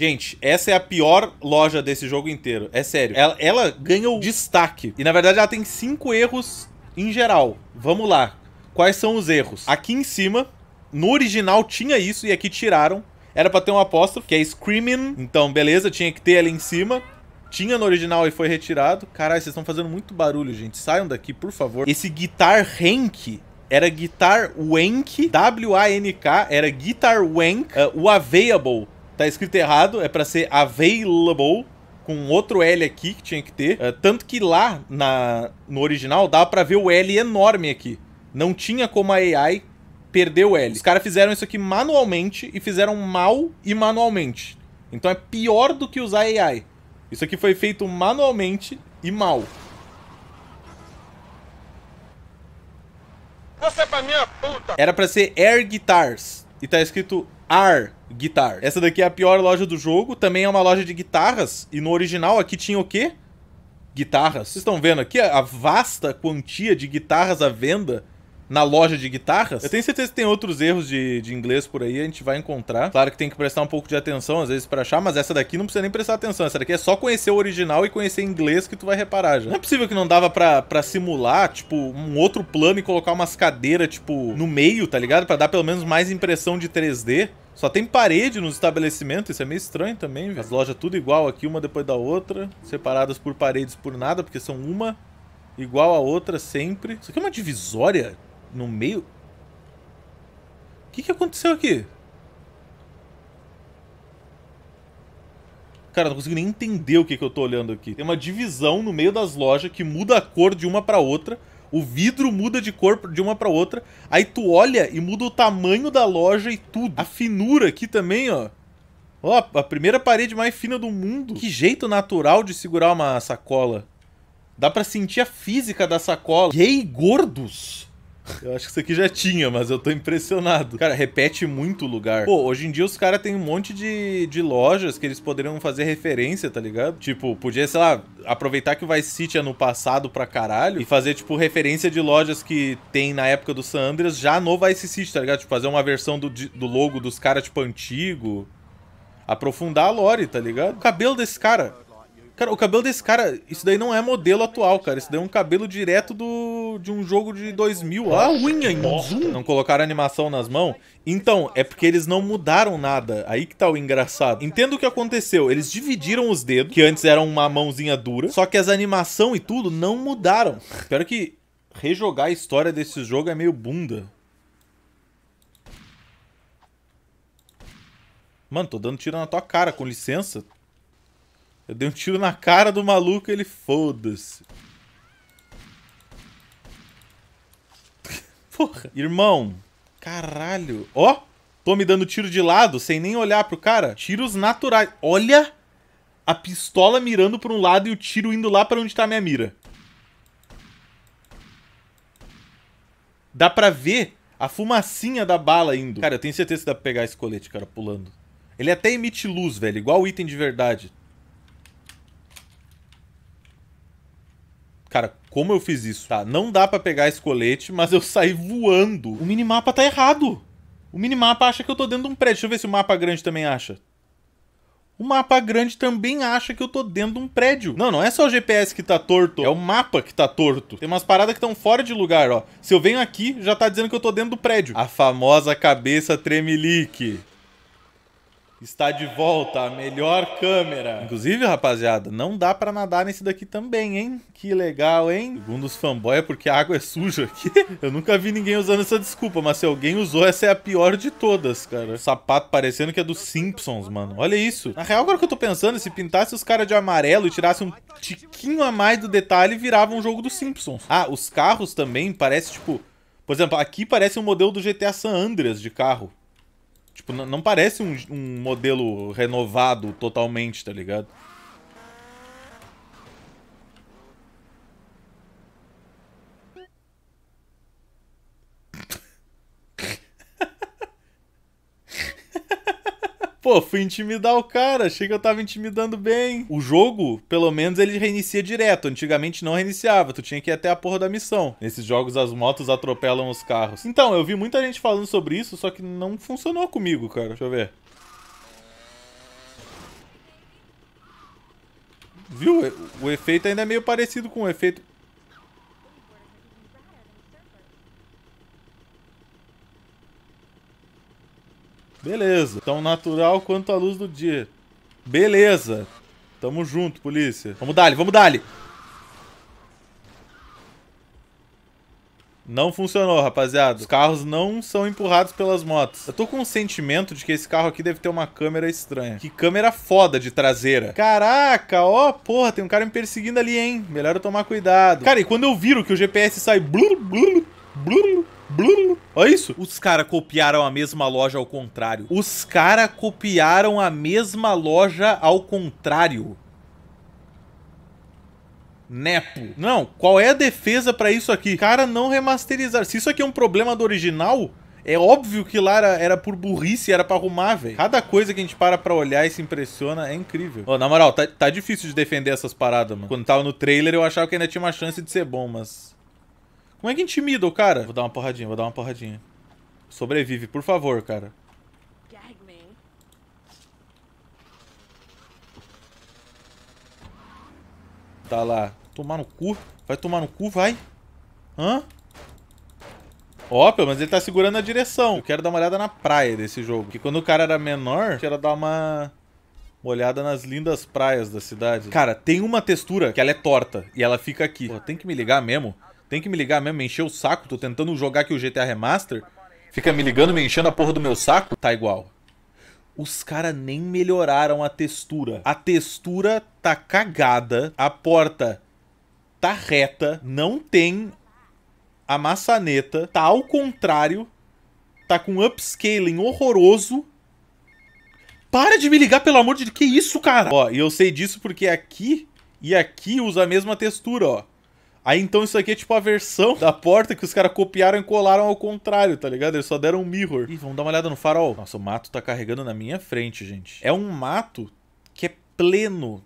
Gente, essa é a pior loja desse jogo inteiro. É sério. Ela, ela ganha o destaque. E na verdade ela tem cinco erros em geral. Vamos lá. Quais são os erros? Aqui em cima, no original tinha isso e aqui tiraram. Era pra ter um apóstrofo, que é Screaming. Então, beleza, tinha que ter ali em cima. Tinha no original e foi retirado. Caralho, vocês estão fazendo muito barulho, gente. Saiam daqui, por favor. Esse Guitar Rank era Guitar Wank. W-A-N-K. Era Guitar Wank. Uh, o Available Tá escrito errado, é para ser available com outro L aqui que tinha que ter. Uh, tanto que lá na, no original dava para ver o L enorme aqui. Não tinha como a AI perder o L. Os caras fizeram isso aqui manualmente e fizeram mal e manualmente. Então é pior do que usar AI. Isso aqui foi feito manualmente e mal. Você é pra minha puta! Era pra ser Air Guitars. E tá escrito AR Guitar. Essa daqui é a pior loja do jogo, também é uma loja de guitarras, e no original aqui tinha o quê? Guitarras. Vocês estão vendo aqui a vasta quantia de guitarras à venda na loja de guitarras? Eu tenho certeza que tem outros erros de, de inglês por aí, a gente vai encontrar. Claro que tem que prestar um pouco de atenção às vezes para achar, mas essa daqui não precisa nem prestar atenção. Essa daqui é só conhecer o original e conhecer inglês que tu vai reparar já. Não é possível que não dava pra, pra simular, tipo, um outro plano e colocar umas cadeiras, tipo, no meio, tá ligado? Pra dar pelo menos mais impressão de 3D. Só tem parede nos estabelecimentos, isso é meio estranho também, velho. As lojas tudo igual aqui, uma depois da outra, separadas por paredes por nada, porque são uma igual a outra sempre. Isso aqui é uma divisória no meio? O que, que aconteceu aqui? Cara, não consigo nem entender o que, que eu tô olhando aqui. Tem uma divisão no meio das lojas que muda a cor de uma pra outra o vidro muda de cor de uma para outra, aí tu olha e muda o tamanho da loja e tudo. A finura aqui também, ó. Ó, a primeira parede mais fina do mundo. Que jeito natural de segurar uma sacola. Dá para sentir a física da sacola. Gay gordos. Eu acho que isso aqui já tinha, mas eu tô impressionado. Cara, repete muito lugar. Pô, hoje em dia os caras têm um monte de, de lojas que eles poderiam fazer referência, tá ligado? Tipo, podia, sei lá, aproveitar que o Vice City é no passado pra caralho e fazer, tipo, referência de lojas que tem na época do San Andreas já no Vice City, tá ligado? Tipo, fazer uma versão do, do logo dos caras, tipo, antigo. Aprofundar a lore, tá ligado? O cabelo desse cara. Cara, o cabelo desse cara, isso daí não é modelo atual, cara. Isso daí é um cabelo direto do, de um jogo de 2000. Olha a unha em zoom. Não colocaram animação nas mãos. Então, é porque eles não mudaram nada. Aí que tá o engraçado. Entendo o que aconteceu. Eles dividiram os dedos, que antes eram uma mãozinha dura. Só que as animação e tudo não mudaram. Pior que rejogar a história desse jogo é meio bunda. Mano, tô dando tiro na tua cara, com licença. Eu dei um tiro na cara do maluco e ele foda-se. Porra. Irmão, caralho. Ó, oh, tô me dando tiro de lado sem nem olhar pro cara. Tiros naturais. Olha a pistola mirando pra um lado e o tiro indo lá pra onde tá minha mira. Dá pra ver a fumacinha da bala indo. Cara, eu tenho certeza que dá pra pegar esse colete, cara, pulando. Ele até emite luz, velho, igual o item de verdade. Cara, como eu fiz isso? Tá, não dá para pegar esse colete, mas eu saí voando. O minimapa tá errado. O minimapa acha que eu tô dentro de um prédio. Deixa eu ver se o mapa grande também acha. O mapa grande também acha que eu tô dentro de um prédio. Não, não é só o GPS que tá torto, é o mapa que tá torto. Tem umas paradas que estão fora de lugar, ó. Se eu venho aqui, já tá dizendo que eu tô dentro do prédio. A famosa cabeça tremelique está de volta a melhor câmera. Inclusive, rapaziada, não dá para nadar nesse daqui também, hein? Que legal, hein? Segundo os fanboy é porque a água é suja aqui. Eu nunca vi ninguém usando essa desculpa, mas se alguém usou, essa é a pior de todas, cara. O sapato parecendo que é dos Simpsons, mano. Olha isso. Na real, agora que eu tô pensando, se pintasse os caras de amarelo e tirasse um tiquinho a mais do detalhe, virava um jogo dos Simpsons. Ah, os carros também parece tipo... Por exemplo, aqui parece um modelo do GTA San Andreas de carro. Tipo, não parece um, um modelo renovado totalmente, tá ligado? Pô, fui intimidar o cara, achei que eu tava intimidando bem. O jogo, pelo menos, ele reinicia direto. Antigamente não reiniciava, tu tinha que ir até a porra da missão. Nesses jogos as motos atropelam os carros. Então, eu vi muita gente falando sobre isso, só que não funcionou comigo, cara. Deixa eu ver. Viu? O efeito ainda é meio parecido com o efeito Beleza. Tão natural quanto a luz do dia. Beleza. Tamo junto, polícia. Vamos dali, vamos dali. Não funcionou, rapaziada. Os carros não são empurrados pelas motos. Eu tô com um sentimento de que esse carro aqui deve ter uma câmera estranha. Que câmera foda de traseira. Caraca, ó, porra, tem um cara me perseguindo ali, hein? Melhor eu tomar cuidado. Cara, e quando eu viro que o GPS sai... Blur, blur, blur, Blum. Olha isso. Os caras copiaram a mesma loja ao contrário. Os caras copiaram a mesma loja ao contrário. Nepo. Não, qual é a defesa para isso aqui? Cara, não remasterizar. Se isso aqui é um problema do original, é óbvio que lá era, era por burrice, era pra arrumar, velho. Cada coisa que a gente para pra olhar e se impressiona é incrível. Ô, na moral, tá, tá difícil de defender essas paradas, mano. Quando tava no trailer, eu achava que ainda tinha uma chance de ser bom, mas... Como é que intimida o cara? Vou dar uma porradinha, vou dar uma porradinha. Sobrevive, por favor, cara. Tá lá. Tomar no cu. Vai tomar no cu, vai. Hã? Ó, pelo menos ele tá segurando a direção. Eu quero dar uma olhada na praia desse jogo. Porque quando o cara era menor, eu quero dar uma... uma olhada nas lindas praias da cidade. Cara, tem uma textura que ela é torta e ela fica aqui. Pô, tem que me ligar mesmo? Tem que me ligar mesmo, me encher o saco. Tô tentando jogar aqui o GTA Remaster. Fica me ligando, me enchendo a porra do meu saco. Tá igual. Os caras nem melhoraram a textura. A textura tá cagada. A porta tá reta. Não tem a maçaneta. Tá ao contrário. Tá com upscaling horroroso. Para de me ligar, pelo amor de Deus. Que isso, cara? Ó, e eu sei disso porque aqui e aqui usa a mesma textura, ó. Aí então isso aqui é tipo a versão da porta que os caras copiaram e colaram ao contrário, tá ligado? Eles só deram um mirror. Ih, vamos dar uma olhada no farol. Nossa, o mato tá carregando na minha frente, gente. É um mato que é pleno.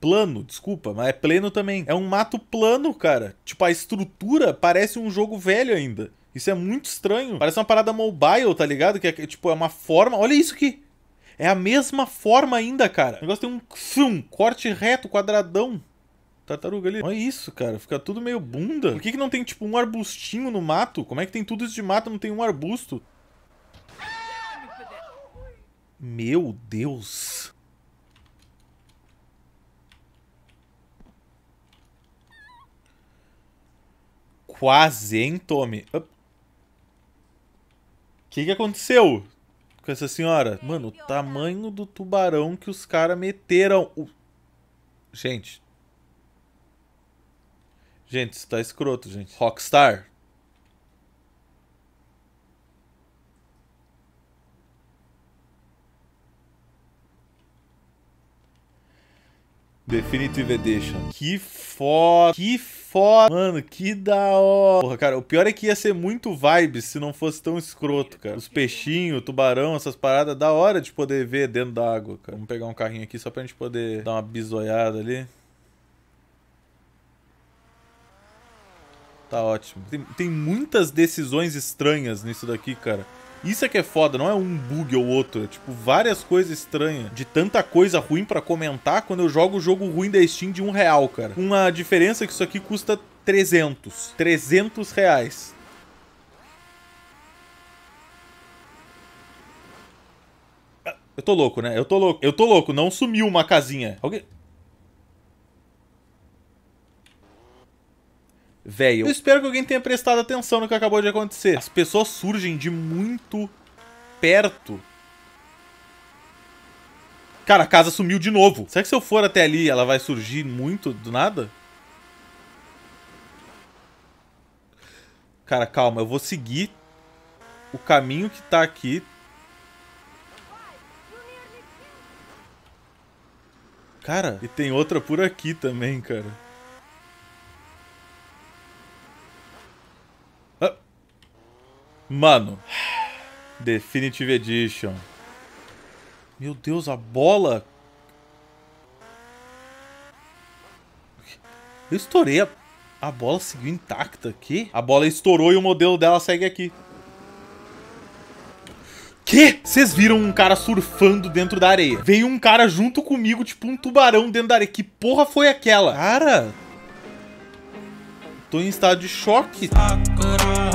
Plano, desculpa, mas é pleno também. É um mato plano, cara. Tipo, a estrutura parece um jogo velho ainda. Isso é muito estranho. Parece uma parada mobile, tá ligado? Que é, tipo, é uma forma... Olha isso aqui. É a mesma forma ainda, cara. O negócio tem um, um corte reto, quadradão tartaruga ali. Olha isso, cara. Fica tudo meio bunda. Por que, que não tem, tipo, um arbustinho no mato? Como é que tem tudo isso de mato não tem um arbusto? Meu Deus. Quase, hein, Tommy? O que, que aconteceu com essa senhora? Mano, o tamanho do tubarão que os caras meteram. Gente, Gente, isso tá escroto, gente. Rockstar. Definitive Edition. Que foda. Que foda. Mano, que da hora. Porra, cara, o pior é que ia ser muito vibe se não fosse tão escroto, cara. Os peixinhos, tubarão, essas paradas, da hora de poder ver dentro da água, cara. Vamos pegar um carrinho aqui só pra gente poder dar uma bisoiada ali. Tá ótimo. Tem, tem muitas decisões estranhas nisso daqui, cara. Isso é que é foda, não é um bug ou outro, é tipo várias coisas estranhas. De tanta coisa ruim para comentar quando eu jogo o jogo ruim da Steam de um real, cara. Uma diferença é que isso aqui custa 300. 300 reais. Ah, eu tô louco, né? Eu tô louco. Eu tô louco, não sumiu uma casinha. Alguém... velho. Eu espero que alguém tenha prestado atenção no que acabou de acontecer. As pessoas surgem de muito perto. Cara, a casa sumiu de novo. Será que se eu for até ali, ela vai surgir muito do nada? Cara, calma, eu vou seguir o caminho que tá aqui. Cara, e tem outra por aqui também, cara. Mano. Definitive Edition. Meu Deus, a bola. Eu estourei a... A bola seguiu intacta aqui? A bola estourou e o modelo dela segue aqui. Que? Vocês viram um cara surfando dentro da areia. Veio um cara junto comigo, tipo um tubarão dentro da areia. Que porra foi aquela? Cara... Tô em estado de choque. Sakura.